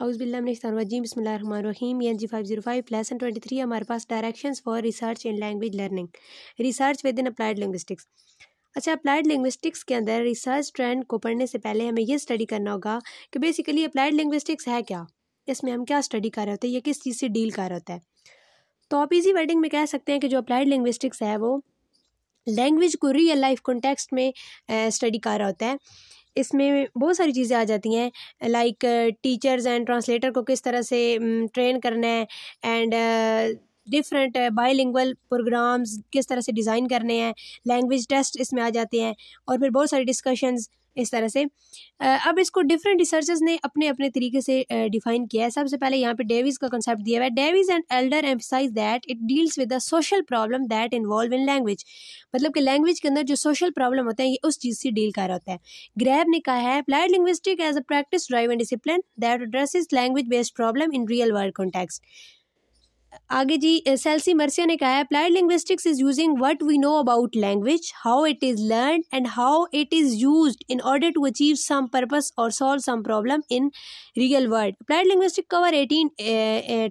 House हाउसबिल्लाजीम बसमीम N G five zero five lesson twenty three हमारे पास directions for research in language learning research with in applied linguistics अच्छा applied linguistics के अंदर research trend को पढ़ने से पहले हमें यह स्टडी करना होगा कि बेसिकली अप्लाइड लिंग्विस्टिक्स है क्या इसमें हम क्या स्टडी कर रहे होते हैं या किस चीज़ से डील कर रहे होता है तो आप इजी वर्डिंग में कह सकते हैं कि जो अप्लाइड लिंग्विस्टिक्स है वो लैंग्वेज को रियल लाइफ कॉन्टेक्स्ट में स्टडी कर रहा होता है इसमें बहुत सारी चीज़ें आ जाती हैं लाइक टीचर्स एंड ट्रांसलेटर को किस तरह से ट्रेन करना है एंड डिफरेंट बायोलिंगल प्रोग्राम्स किस तरह से डिज़ाइन करने हैं लैंग्वेज टेस्ट इसमें आ जाते हैं और फिर बहुत सारे डिस्कशंस इस तरह से अब इसको डिफरेंट रिसर्चर्स ने अपने अपने तरीके से डिफाइन किया है सबसे पहले यहाँ पे डेविस का कंसेप्ट दिया हुआ है Davies and Elder emphasise that it deals with the social problem that involve in language मतलब कि लैंग्वेज के अंदर जो सोशल प्रॉब्लम होते हैं ये उस चीज़ से डील कर रहा होता है ग्रैब ने कहा है applied linguistic as a practice drive and discipline that address language based problem in real world context आगे जी सेल्सी मर्सिया ने कहा है applied linguistics is using what we know about language how it is learn and how it is used in order to achieve some purpose और solve some problem in real world applied linguistic cover eighteen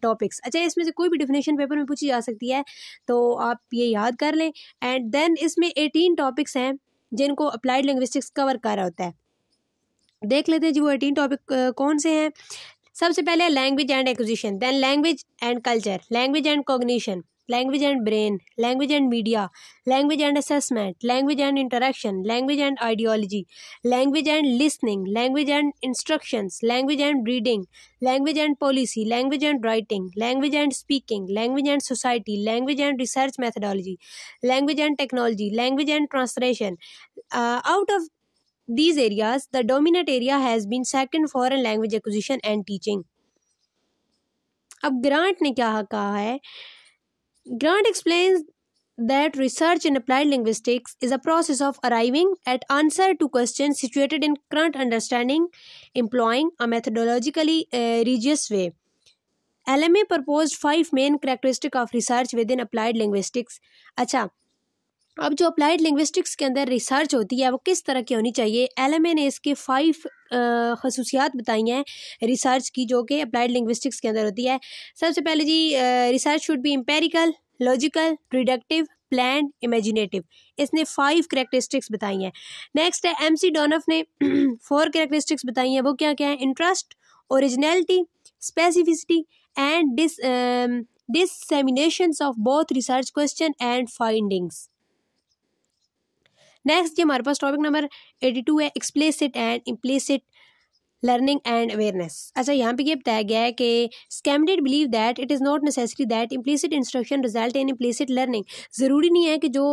topics अच्छा इसमें से कोई भी definition paper में पूछी जा सकती है तो आप ये याद कर लें एंड देन इसमें एटीन टॉपिक्स हैं जिनको अप्लाइड लिंग्विस्टिक्स कवर कर रहा होता है देख लेते हैं जी वो एटीन टॉपिक कौन से हैं सबसे पहले language and acquisition then language and culture language and cognition language and brain language and media language and assessment language and interaction language and ideology language and listening language and instructions language and reading language and policy language and writing language and speaking language and society language and research methodology language and technology language and translation out of these areas, the dominant area has been second foreign language acquisition and teaching. अब Grant ने क्या कहा है Grant that research in applied linguistics is a process of arriving at answer to questions situated in current understanding employing a methodologically uh, rigorous way lma proposed five main characteristics of research within applied linguistics अब जो applied linguistics के अंदर research होती है वो किस तरह की होनी चाहिए एल एम ए ने इसके फाइव खसूसियात बताई हैं रिसर्च की जो कि अप्लाइड लिंग्विस्टिक्स के अंदर होती है सबसे पहले जी research should be empirical logical reductive plan imaginative इसने फाइव करेक्टरिस्टिक्स बताई हैं नेक्स्ट है एम सी डोनफ ने फोर करेक्टरिस्टिक्स बताई हैं वो क्या क्या है interest originality specificity and dis dissemination of both research question and findings next जी हमारे पास टॉपिक नंबर एटी टू है explicit and implicit learning and awareness अच्छा यहाँ पे ये बताया गया है कि Schmidt believe that it is not necessary that implicit instruction result in implicit learning ज़रूरी नहीं है कि जो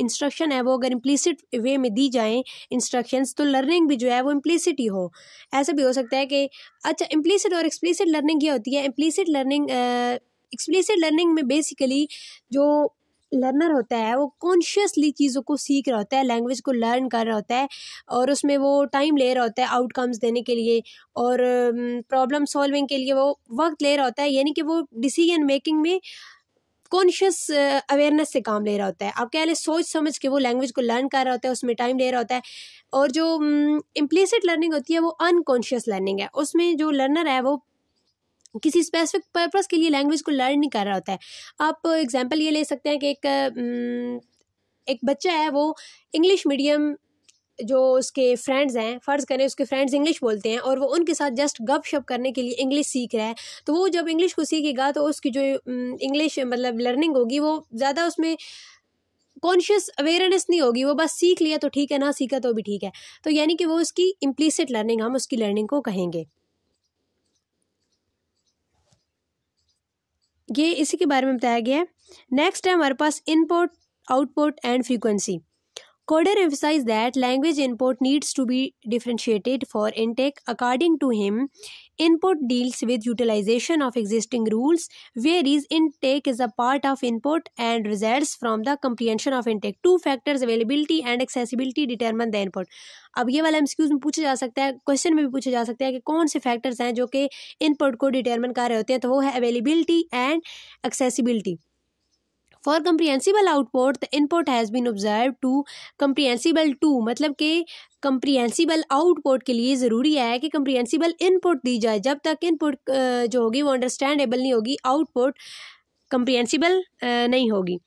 इंस्ट्रक्शन uh, है वो अगर इम्प्लीसिट वे में दी जाएँ इंस्ट्रक्शन तो लर्निंग भी जो है वो इम्प्लीसिट ही हो ऐसा भी हो सकता है कि अच्छा इम्प्लीसिट और एक्सप्लीसिट लर्निंग ये होती है इम्प्लीसिट लर्निंग एक्सप्लीसिट लर्निंग में बेसिकली जो लर्नर होता है वो कॉन्शियसली चीज़ों को सीख रहा होता है लैंग्वेज को लर्न कर रहा होता है और उसमें वो टाइम ले रहा होता है आउटकम्स देने के लिए और प्रॉब्लम um, सॉल्विंग के लिए वो वक्त ले रहा होता है यानी कि वो डिसीजन मेकिंग में कॉन्शियस अवेयरनेस uh, से काम ले रहा होता है आप कह ले सोच समझ के वो लैंग्वेज को लर्न कर रहा होता है उसमें टाइम ले रहा होता है और जो इम्प्लीसिड um, लर्निंग होती है वो अनकॉन्शियस लर्निंग है उसमें जो लर्नर है वो किसी स्पेसिफिक पर्पज़ के लिए लैंग्वेज को लर्न नहीं कर रहा होता है आप एग्जाम्पल ये ले सकते हैं कि एक एक बच्चा है वो इंग्लिश मीडियम जो उसके फ्रेंड्स हैं फ़र्ज़ करें उसके फ्रेंड्स इंग्लिश बोलते हैं और वो उनके साथ जस्ट गप शप करने के लिए इंग्लिश सीख रहा है तो वो जब इंग्लिश को सीखेगा तो उसकी जो इंग्लिश मतलब लर्निंग होगी वो ज़्यादा उसमें कॉन्शियस अवेयरनेस नहीं होगी वो बस सीख लिया तो ठीक है ना सीखा तो भी ठीक है तो यानी कि वो उसकी इम्प्लीसिट लर्निंग हम उसकी लर्निंग को कहेंगे ये इसी के बारे में बताया गया है नेक्स्ट है हमारे पास input output and frequency Coder emphasized that language input needs to be differentiated for intake. According to him, input deals with utilization of existing rules, whereas intake is a part of input and results from the comprehension of intake. Two factors availability and accessibility determine the input. अब ये वाला MCQs में पूछा जा सकता है question में भी पूछा जा सकता है कि कौन से फैक्टर्स हैं जो कि इनपुट को डिटरमिन कर रहे होते हैं तो वो है availability and accessibility for comprehensible output the input has been observe to comprehensible to मतलब कि कंप्रिहेंसिबल आउटपुट के लिए ज़रूरी है कि कंप्रिहेंसिबल इनपुट दी जाए जब तक इनपुट जो होगी वो अंडरस्टैंडेबल नहीं होगी आउटपुट कंप्रिहेंसिबल नहीं होगी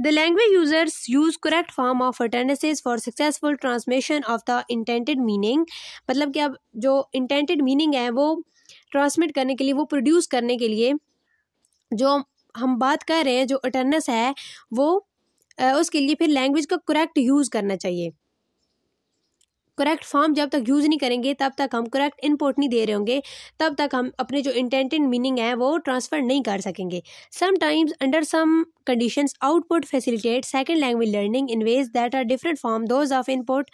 the language users use correct form of utterances for successful transmission of the intended meaning मतलब कि अब जो इंटेंटेड मीनिंग है वो ट्रांसमिट करने के लिए वो प्रोड्यूस करने के लिए जो हम बात कर रहे हैं जो अटर्नस है वो उसके लिए फिर लैंग्वेज का करेक्ट यूज़ करना चाहिए करेक्ट फॉर्म जब तक यूज़ नहीं करेंगे तब तक हम करेक्ट इनपुट नहीं दे रहे होंगे तब तक हम अपने जो इंटेंटेड मीनिंग है वो ट्रांसफ़र नहीं कर सकेंगे sometimes under some conditions output facilitate second language learning in ways that are different form those of input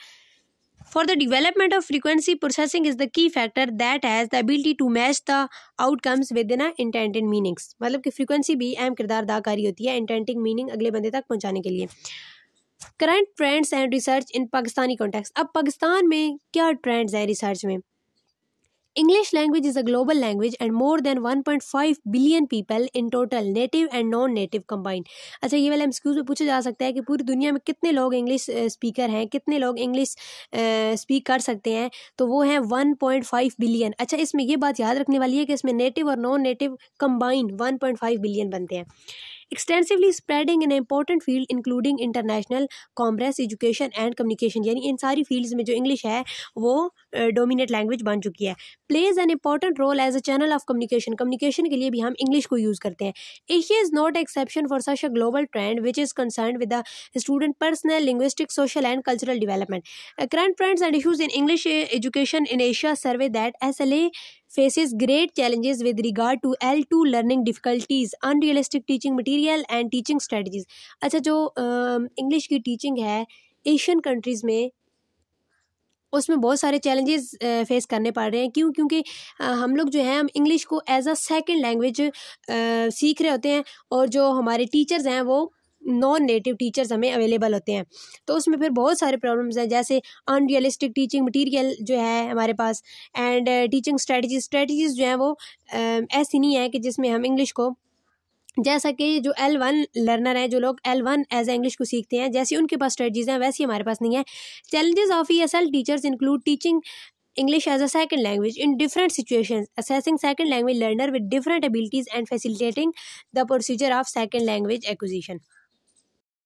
for the development of frequency processing is the key factor that has the ability to match the outcomes with in a meanings मतलब कि frequency भी अहम किरदार अदाकारी होती है इंटेंटिंग meaning अगले बंदे तक पहुँचाने के लिए current trends and research in Pakistani context अब पाकिस्तान में क्या ट्रेंड्स हैं रिसर्च में English language is a global language and more than 1.5 billion people in total native and non native combined अच्छा ये वाला एमसीक्यूज में पूछा जा सकता है कि पूरी दुनिया में कितने लोग इंग्लिश स्पीकर हैं कितने लोग इंग्लिश स्पीक कर सकते हैं तो वो हैं 1.5 बिलियन अच्छा इसमें यह बात याद रखने वाली है कि इसमें नेटिव और नॉन नेटिव कम्बाइंड 1.5 बिलियन बनते हैं extensively spreading in important field including international commerce education and communication यानी इन सारी फील्ड्स में जो इंग्लिश है वो डोमिनेट लैंग्वेज बन चुकी है plays an important role as a channel of communication communication के लिए भी हम इंग्लिश को यूज़ करते हैं Asia is not exception for such a global trend which is concern with the student personal linguistic social and cultural development current trends and issues in English education in Asia survey that S L A faces great challenges with regard to L2 learning difficulties, unrealistic teaching material and teaching strategies. अच्छा जो English uh, की teaching है Asian countries में उसमें बहुत सारे challenges face करने पड़ रहे हैं क्यों क्योंकि हम लोग जो हैं हम इंग्लिश को एज अ सेकंड लैंग्वेज सीख रहे होते हैं और जो हमारे टीचर्स हैं वो नॉन नेटिव टीचर्स हमें अवेलेबल होते हैं तो उसमें फिर बहुत सारे प्रॉब्लम्स हैं जैसे अनरियलिस्टिक टीचिंग मटीरियल जो है हमारे पास एंड टीचिंग स्ट्रेटजीज स्ट्रेटजीज जो हैं वो um, ऐसी नहीं है कि जिसमें हम इंग्लिश को जैसा कि जो एल वन लर्नर हैं जो लोग एल वन एज इंग्लिश को सीखते हैं जैसी उनके पास स्ट्रेटजीज़ हैं वैसी हमारे पास नहीं है challenges of E S L teachers include teaching English as a second language in different situation assessing second language learner with different abilities and facilitating the procedure of second language acquisition